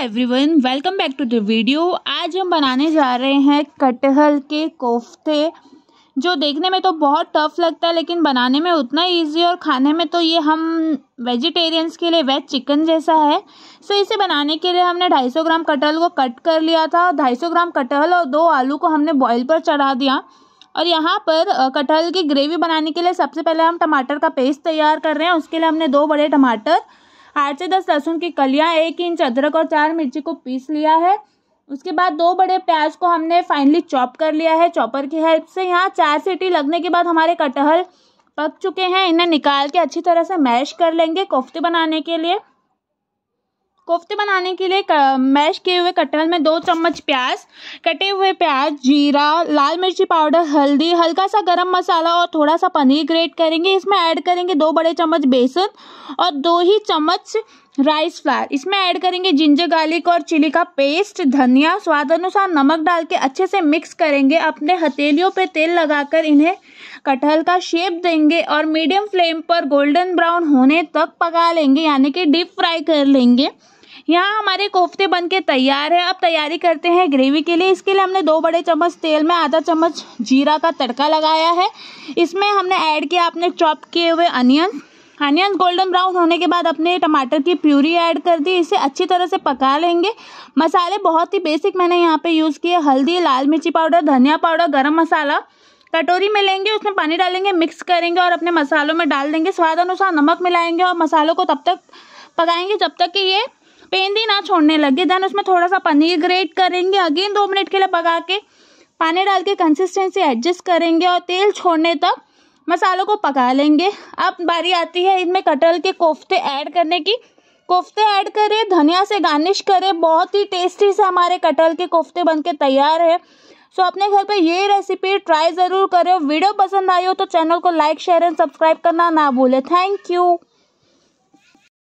everyone welcome back to the video आज हम बनाने जा रहे हैं कटहल के कोफ्ते जो देखने में तो बहुत टफ लगता है लेकिन बनाने में उतना इजी और खाने में तो ये हम वेजिटेरियंस के लिए वेज चिकन जैसा है सो इसे बनाने के लिए हमने 250 ग्राम कटहल को कट कर लिया था 250 ग्राम कटहल और दो आलू को हमने बॉयल पर चढ़ा दिया और यहाँ पर कटहल की ग्रेवी बनाने के लिए सबसे पहले हम टमाटर का पेस्ट तैयार कर रहे हैं उसके लिए हमने दो बड़े टमाटर आठ से दस लहसुन की कलियाँ एक इंच अदरक और चार मिर्ची को पीस लिया है उसके बाद दो बड़े प्याज को हमने फाइनली चॉप कर लिया है चॉपर की हेल्प से यहाँ चार सीटी लगने के बाद हमारे कटहल पक चुके हैं इन्हें निकाल के अच्छी तरह से मैश कर लेंगे कोफ्ते बनाने के लिए कोफ्ते बनाने के लिए मैश किए हुए कटहल में दो चम्मच प्याज कटे हुए प्याज जीरा लाल मिर्ची पाउडर हल्दी हल्का सा गरम मसाला और थोड़ा सा पनीर ग्रेट करेंगे इसमें ऐड करेंगे दो बड़े चम्मच बेसन और दो ही चम्मच राइस फ्लावर इसमें ऐड करेंगे जिंजर गार्लिक और चिली का पेस्ट धनिया स्वाद अनुसार नमक डाल के अच्छे से मिक्स करेंगे अपने हथेलियों पे तेल लगाकर इन्हें कटहल का शेप देंगे और मीडियम फ्लेम पर गोल्डन ब्राउन होने तक पका लेंगे यानी कि डीप फ्राई कर लेंगे यहाँ हमारे कोफ्ते बन के तैयार है अब तैयारी करते हैं ग्रेवी के लिए इसके लिए हमने दो बड़े चम्मच तेल में आधा चम्मच जीरा का तड़का लगाया है इसमें हमने ऐड किया अपने चॉप किए हुए अनियन अनियन गोल्डन ब्राउन होने के बाद अपने टमाटर की प्यूरी ऐड कर दी इसे अच्छी तरह से पका लेंगे मसाले बहुत ही बेसिक मैंने यहाँ पे यूज़ किए हल्दी लाल मिर्ची पाउडर धनिया पाउडर गरम मसाला कटोरी में लेंगे उसमें पानी डालेंगे मिक्स करेंगे और अपने मसालों में डाल देंगे स्वाद अनुसार नमक मिलाएंगे और मसालों को तब तक पकाएंगे जब तक कि ये पेंदी ना छोड़ने लगे देन उसमें थोड़ा सा पनीर ग्रेट करेंगे अगेन दो मिनट के लिए पका के पानी डाल के कंसिस्टेंसी एडजस्ट करेंगे और तेल छोड़ने तक मसालों को पका लेंगे अब बारी आती है इनमें कटहल के कोफ्ते ऐड करने की कोफ्ते ऐड करें धनिया से गार्निश करें बहुत ही टेस्टी से हमारे कटहल के कोफ्ते बनके तैयार है सो अपने घर पे ये रेसिपी ट्राई ज़रूर करें वीडियो पसंद आई हो तो चैनल को लाइक शेयर एंड सब्सक्राइब करना ना भूलें थैंक यू